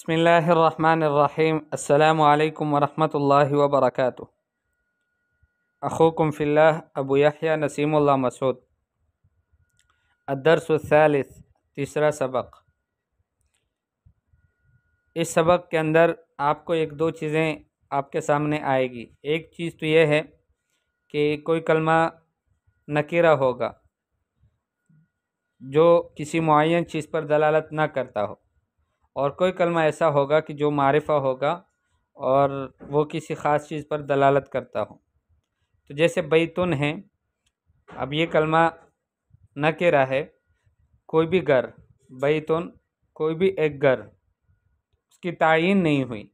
بسم اللہ الرحمن الرحیم السلام علیکم ورحمۃ اللہ وبرکاتہ اخوکم فی اللہ ابو یحییٰ نسیم اللہ مسعود الدرس الثالث تیسرا سبق اس سبق کے اندر آپ کو ایک دو چیزیں آپ کے سامنے آئے گی ایک چیز تو یہ ہے کہ کوئی کلمہ نکیرہ ہوگا جو کسی معین چیز پر دلالت نہ کرتا ہو اور کوئی کلمہ ایسا ہوگا کہ جو معرفہ ہوگا اور وہ کسی خاص چیز پر دلالت کرتا ہو تو جیسے بیتن ہیں اب یہ کلمہ نہ کہہ رہا ہے کوئی بھی گر بیتن کوئی بھی ایک گر اس کی تعین نہیں ہوئی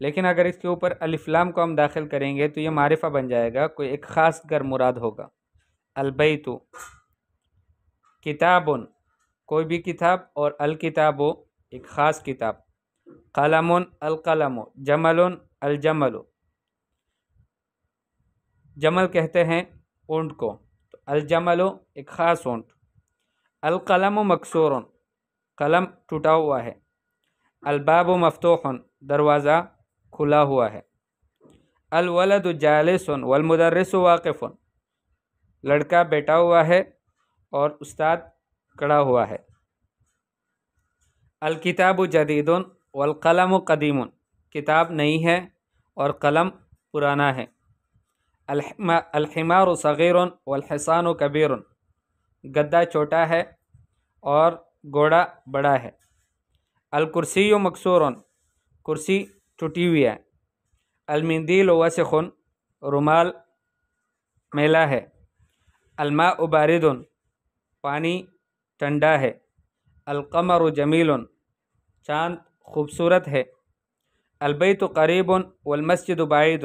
لیکن اگر اس کے اوپر الفلام کو ہم داخل کریں گے تو یہ معرفہ بن جائے گا کوئی ایک خاص مراد ہوگا البیتو کتابن کوئی بھی کتاب اور الکتاب و ایک خاص کتاب قلم القلم جمل الجمل جمل کہتے ہیں اونٹ کو الجمل ایک خاص اونٹ القلم مقصور قلم ٹوٹا ہوا ہے الباب و دروازہ کھلا ہوا ہے الولد جالس والمدرس واقف لڑکا بیٹا ہوا ہے اور استاد کڑا ہوا ہے الکتاب و جدید والقلم قدیم و کتاب نئی ہے اور قلم پرانا ہے الحمار صغیر والحصان و گدہ چھوٹا ہے اور گھوڑا بڑا ہے الکرسی و مقصور کرسی ہوئی ہے المندیل وسخن رومال میلا ہے الماء باردن پانی ٹنڈا ہے القمر جمیلن جمیل چاند خوبصورت ہے البیت و قریب والمسجد بعید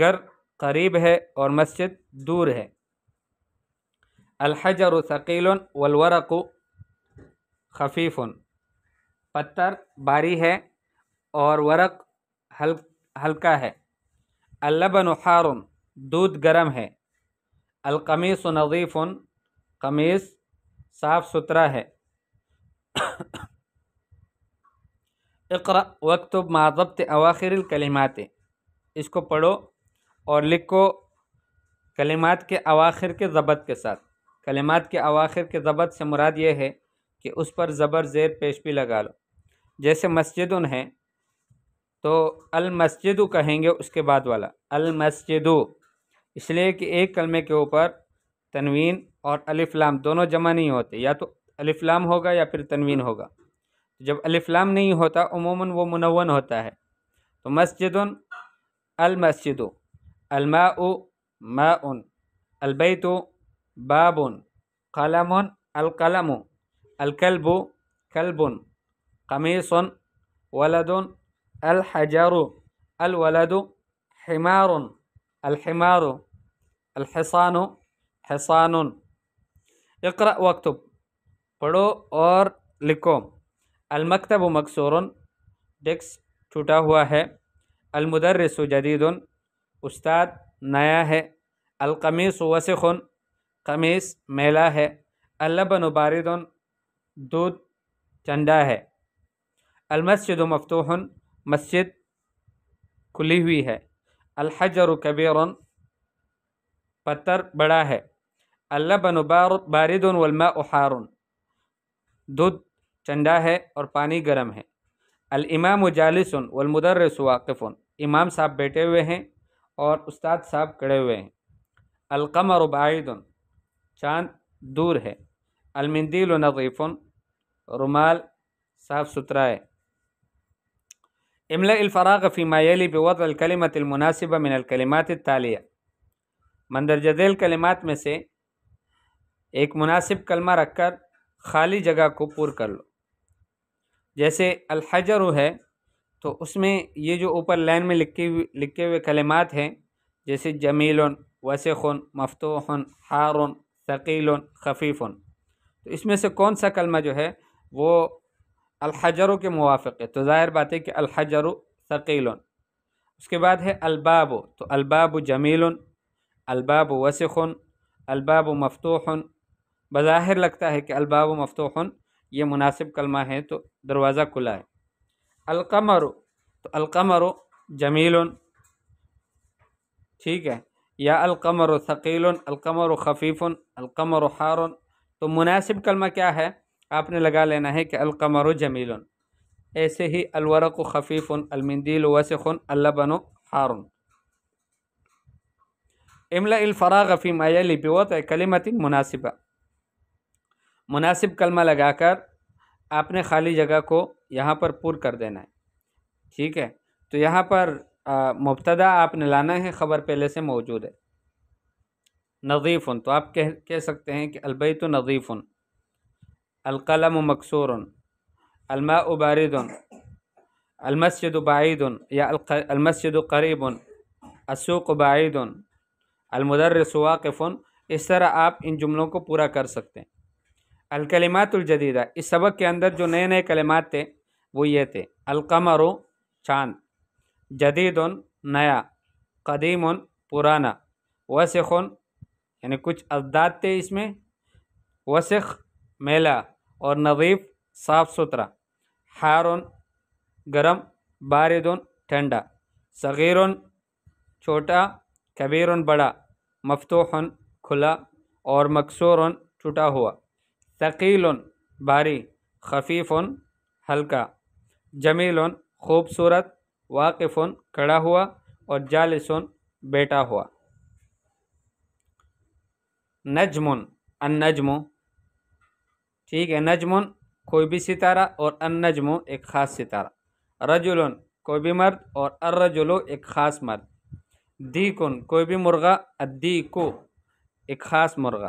گر قریب ہے اور مسجد دور ہے الحجر ثقیل و خفیف پتر پتھر باری ہے اور ورق ہلکا ہے اللبن حار دودھ گرم ہے نظیف قمیص صاف ستھرا ہے اقرا وقتب معذبت اواخر الکلمات اس کو پڑھو اور لکھو کلمات کے اواخر کے ضبط کے ساتھ کلمات کے اواخر کے ضبط سے مراد یہ ہے کہ اس پر زبر زیر پیش بھی لگا لو جیسے مسجد ہیں تو المسجد کہیں گے اس کے بعد والا المسجدو اس لیے کہ ایک کلمے کے اوپر تنوین اور الف لام دونوں جمع نہیں ہوتے یا تو الف لام ہوگا یا پھر تنوین ہوگا جب الفلام نہیں ہوتا عموماً وہ منون ہوتا ہے تو مسجد المسجد الماء ماء البيت باب قلم القلم الكلب كلب قميص ولد الحجر الولد حمار الحمار الحصان حصان اقرأ واكتب پڑو اور لكم المکتب و مقصور ڈیکس ٹوٹا ہوا ہے المدرس جدید استاد نیا ہے القمیص وسخ قمیص میلا ہے اللبن بن و باردون دودھ چندا ہے المسجد و مفتن مسجد کھلی ہوئی ہے الحجر و کب پتر بڑا ہے اللبن بارد والماء حار دودھ چنڈا ہے اور پانی گرم ہے الامام و جالسن المدر ثواقف امام صاحب بیٹھے ہوئے ہیں اور استاد صاحب کڑے ہوئے ہیں القمر اور باعدن چاند دور ہے المندیل نظیفن رومال صاف ستھرا ہے املا ما یلی بوضع الکلمت المناسب من الکلمات التالیہ مندرجہ ذیل کلمات میں سے ایک مناسب کلمہ رکھ کر خالی جگہ کو پر کر لو جیسے الحجر ہے تو اس میں یہ جو اوپر لائن میں لکھے ہوئے کلمات ہیں جیسے جمیل وسیخ مفتوح حار ثقیل خفیف تو اس میں سے کون سا کلمہ جو ہے وہ الحجر کے موافق ہے تو ظاہر بات ہے کہ الحجر ثقیل اس کے بعد ہے الباب تو الباب جمیل الباب وسخ الباب مفتوح بظاہر لگتا ہے کہ الباب مفتوح یہ مناسب کلمہ ہے تو دروازہ کھلا ہے القمر تو القمر جمیل ٹھیک ہے یا القمر و ثقیل القمر و القمر و حار تو مناسب کلمہ کیا ہے آپ نے لگا لینا ہے کہ القمر و ایسے ہی الورق و المندیل وسخ اللبن و حار املا الفراغفیم لبوت کلمت مناسبہ مناسب کلمہ لگا کر آپ نے خالی جگہ کو یہاں پر پر کر دینا ہے ٹھیک ہے تو یہاں پر مبتدہ آپ نے لانا ہے خبر پہلے سے موجود ہے نغیفن تو آپ کہہ کہہ سکتے ہیں کہ البیت نظیف القلم و مقصور الماء عباردن المسجد الباعیدن یا المسجد المسید السوق اسوق المدرس المدرسواقن اس طرح آپ ان جملوں کو پورا کر سکتے ہیں الکلمات الجدیدہ اس سبق کے اندر جو نئے نئے کلمات تھے وہ یہ تھے القمر چاند جدید نیا قدیم پرانا وسخ یعنی کچھ اجداد تھے اس میں وسخ میلہ اور نظیف صاف ستھرا ہار گرم بارد ٹھنڈا صغیر چھوٹا کبیر بڑا مفتوح کھلا اور مقصور ٹوٹا ہوا ثقیل بھاری خفیف ہلکا جمیل خوبصورت واقف کڑا ہوا اور جالس بیٹا ہوا نجم ان ٹھیک ہے نجم کوئی بھی ستارہ اور ان ایک خاص ستارہ رجل کوئی بھی مرد اور الرجل ایک خاص مرد دیکن کوئی بھی مرغہ ادیکو ایک خاص مرغہ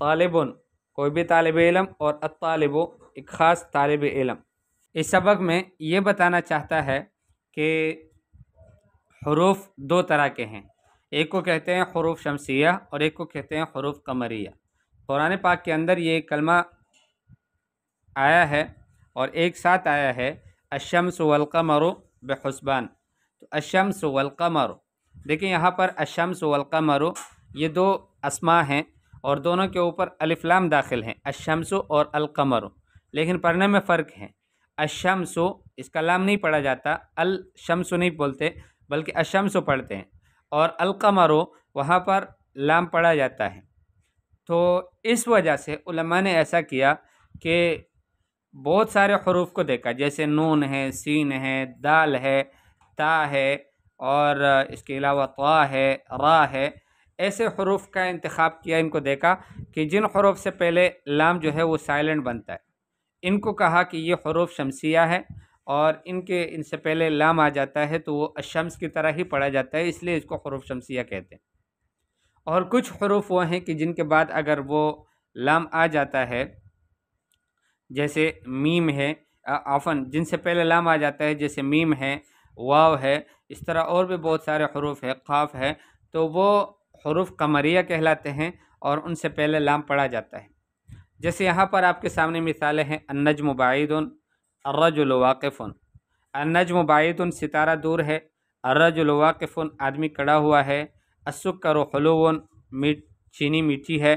طالب کوئی بھی طالب علم اور الطالب ایک خاص طالب علم اس سبق میں یہ بتانا چاہتا ہے کہ حروف دو طرح کے ہیں ایک کو کہتے ہیں حروف شمسیہ اور ایک کو کہتے ہیں حروف قمریہ قرآن پاک کے اندر یہ کلمہ آیا ہے اور ایک ساتھ آیا ہے اشمس والقمر بحسبان تو اشم والقمر دیکھیں یہاں پر اشمس والقمر یہ دو اسما ہیں اور دونوں کے اوپر الفلام داخل ہیں الشمس اور القمر لیکن پڑھنے میں فرق ہے الشمس اس کا لام نہیں پڑھا جاتا الشمس نہیں بولتے بلکہ الشمس پڑھتے ہیں اور القمر وہاں پر لام پڑھا جاتا ہے تو اس وجہ سے علماء نے ایسا کیا کہ بہت سارے حروف کو دیکھا جیسے نون ہے سین ہے دال ہے تا ہے اور اس کے علاوہ طا ہے را ہے ایسے حروف کا انتخاب کیا ان کو دیکھا کہ جن حروف سے پہلے لام جو ہے وہ سائلنٹ بنتا ہے ان کو کہا کہ یہ حروف شمسیہ ہے اور ان کے ان سے پہلے لام آ جاتا ہے تو وہ الشمس کی طرح ہی پڑھا جاتا ہے اس لیے اس کو حروف شمسیہ کہتے ہیں اور کچھ حروف وہ ہیں کہ جن کے بعد اگر وہ لام آ جاتا ہے جیسے میم ہے آفن جن سے پہلے لام آ جاتا ہے جیسے میم ہے واو ہے اس طرح اور بھی بہت سارے حروف ہے قاف ہے تو وہ حروف قمریہ کہلاتے ہیں اور ان سے پہلے لام پڑھا جاتا ہے جیسے یہاں پر آپ کے سامنے مثالیں ہیں انج مباعد الرجل الواقفن انج مباعد ستارہ دور ہے ارج الواقفن آدمی کڑا ہوا ہے السکر حلو میٹ چینی میٹھی ہے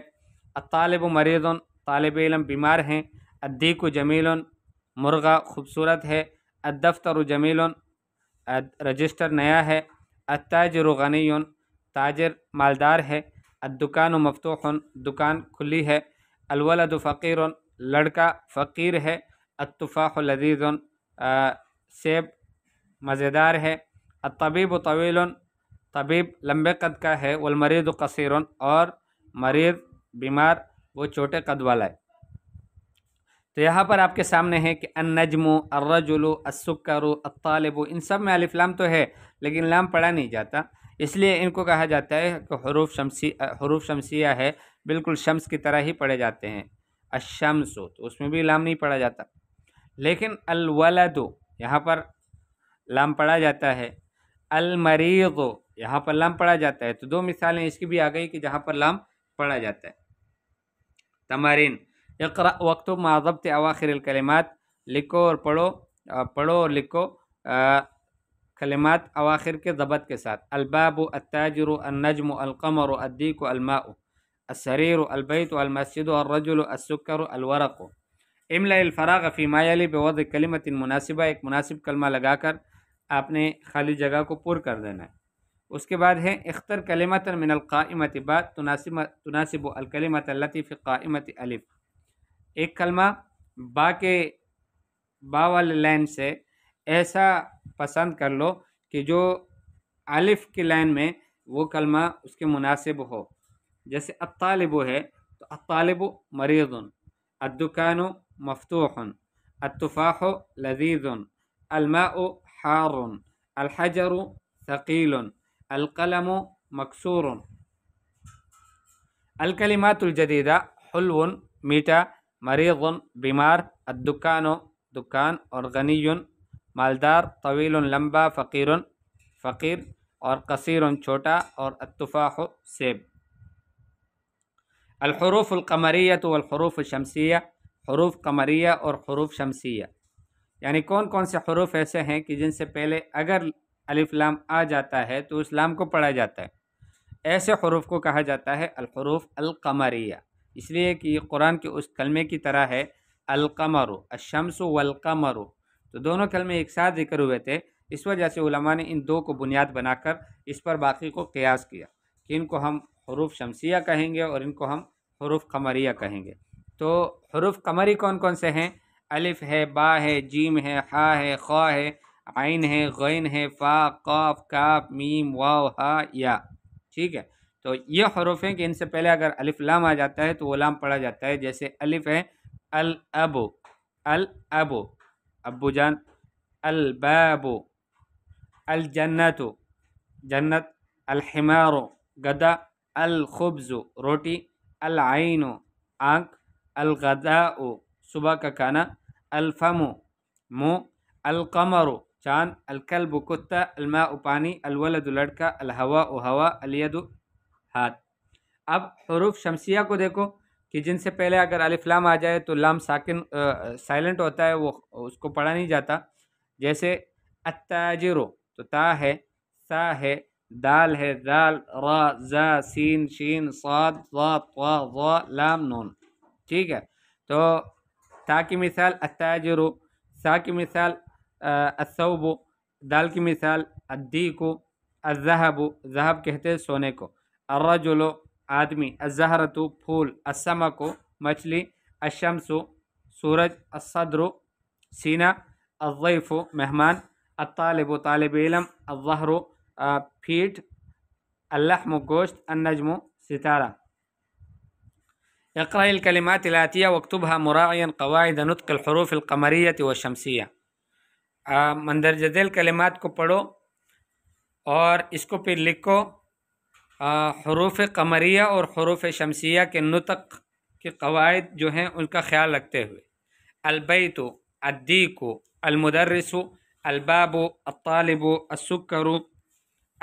اطالب و مریضن طالب علم بیمار ہیں ادیک و جمیل مرغا خوبصورت ہے ادفتر و رجسٹر نیا ہے التاجر رغنی تاجر مالدار ہے الدکان و مفتوح دکان کھلی ہے الولد فقیر لڑکا فقیر ہے اتفاق و سیب مزیدار ہے الطبیب و طویل طبیب لمبے قد کا ہے والمریض و قصیر اور مریض بیمار وہ چھوٹے قد والا ہے تو یہاں پر آپ کے سامنے ہیں کہ ان نجموں ارج الو ان سب میں الف لام تو ہے لیکن لام پڑھا نہیں جاتا اس لیے ان کو کہا جاتا ہے کہ حروف شمسی حروف شمسیہ ہے بالکل شمس کی طرح ہی پڑھے جاتے ہیں الشمس ہو تو اس میں بھی لام نہیں پڑھا جاتا لیکن الولد یہاں پر لام پڑھا جاتا ہے المریض یہاں پر لام پڑھا جاتا ہے تو دو مثالیں اس کی بھی آ گئی کہ جہاں پر لام پڑھا جاتا ہے اقرا وقت معذبت اواخر الکلمات لکھو اور پڑھو پڑھو اور لکھو کلمات اواخر کے ضبط کے ساتھ الباب و اتاجر و انجم و و ادیق و الماء و اسریر و الرجل و و الورق و املا فی ما علی بوضع کلیمت مناسبہ ایک مناسب کلمہ لگا کر آپ نے خالی جگہ کو پر کر دینا ہے اس کے بعد ہے اختر کلیمت من القاعمت با تناسب تناسب و الکلیمت لطیفقہ قائمت الف ایک کلمہ با کے با والے لین سے ایسا पसंद कर लो कि जो अलिफ़ की लाइन में वो कलमा उसके मुनासिब हो जैसे अतालब है तो अतालब मरीज़ अद्दुकान मफतूह अतफ़ाह लजीज़ अलमा हार अलहजर शकील अलकलम मकसूर अलकलिमातुलजदीदा हलव मीठा मरीज़ बीमार अद्दुकान दुकान और गनी مالدار طویل لمبا فقیر فقیر اور قصیر چھوٹا اور اتفاق سیب الحروف القمریہ تو الحروف شمسیہ حروف قمریہ اور حروف شمسیہ یعنی کون کون سے حروف ایسے ہیں کہ جن سے پہلے اگر الف لام آ جاتا ہے تو اس لام کو پڑھا جاتا ہے ایسے حروف کو کہا جاتا ہے الحروف القمریہ اس لیے کہ یہ قرآن کے اس کلمے کی طرح ہے القمر الشمس والقمر تو دونوں کلمے ایک ساتھ ذکر ہوئے تھے اس وجہ سے علماء نے ان دو کو بنیاد بنا کر اس پر باقی کو قیاس کیا کہ ان کو ہم حروف شمسیہ کہیں گے اور ان کو ہم حروف قمریہ کہیں گے تو حروف قمری کون کون سے ہیں الف ہے با ہے جیم ہے ہا ہے خواہ ہے عین ہے غین ہے فا قاف کاف میم واو ہا یا ٹھیک ہے تو یہ حروف ہیں کہ ان سے پہلے اگر الف لام آ جاتا ہے تو وہ لام پڑھا جاتا ہے جیسے الف ہے الابو الابو ابو جان الباب الجنة جنة الحمار غدا الخبز روتي العين آنك الغداء صباك كان الفم مو القمر چان الكلب كتا الماء پاني الولد لڑکا الهواء هواء اليد هات اب حروف شمسية کو دیکھو کہ جن سے پہلے اگر لام آ جائے تو لام ساکن سائلنٹ ہوتا ہے وہ اس کو پڑھا نہیں جاتا جیسے اتاجرو تو تا ہے سا ہے دال ہے دال را زا سین شین صاد وا وا وا لام نون ٹھیک ہے تو تا کی مثال اتاجرو سا کی مثال اصوب دال کی مثال ادی کو اضحب و ظہب کہتے سونے کو الرجلو आदमी अजहरतु फूल असमको मछली अशमसु सूरज असद्र सीना अवैफ़ मेहमान अतालब तालब इलम अवहर फीट اللحم गोश्त النجم सितारा اقرأ الكلمات الآتية واكتبها مراعيا قواعد نطق الحروف القمرية والشمسية मंदरजदील कलिमात को पढ़ो और इसको फिर लिखो حروف قمریہ اور حروف شمسیہ کے نطق کے قواعد جو ہیں ان کا خیال رکھتے ہوئے البیتو الدیکو المدرسو البابو الطالبو السکرو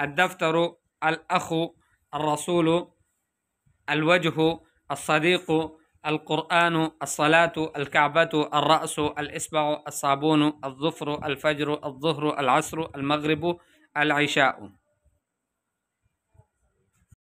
الدفترو الاخو الرسول الوجه الصديق القرآن الصلاة الكعبة الرأس الإسبع الصابون الظفر الفجر الظهر العصر المغرب العشاء